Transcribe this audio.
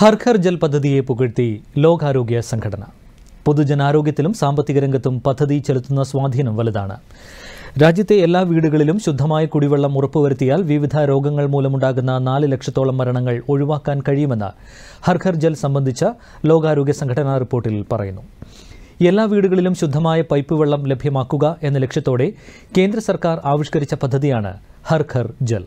ഹർഘർ ജൽ പദ്ധതിയെ പുകഴ്ത്തി ലോകാരോഗ്യ സംഘടന പൊതുജനാരോഗ്യത്തിലും സാമ്പത്തിക രംഗത്തും പദ്ധതി ചെലുത്തുന്ന സ്വാധീനം വലുതാണ് രാജ്യത്തെ എല്ലാ വീടുകളിലും ശുദ്ധമായ കുടിവെള്ളം ഉറപ്പുവരുത്തിയാൽ വിവിധ രോഗങ്ങൾ മൂലമുണ്ടാകുന്ന നാല് ലക്ഷത്തോളം മരണങ്ങൾ ഒഴിവാക്കാൻ കഴിയുമെന്ന് ഹർഘർ ജൽ സംബന്ധിച്ച ലോകാരോഗ്യ സംഘടനാ റിപ്പോർട്ടിൽ പറയുന്നു എല്ലാ വീടുകളിലും ശുദ്ധമായ പൈപ്പ് വെള്ളം ലഭ്യമാക്കുക എന്ന ലക്ഷ്യത്തോടെ കേന്ദ്ര സർക്കാർ ആവിഷ്കരിച്ച പദ്ധതിയാണ് ഹർഘർ ജൽ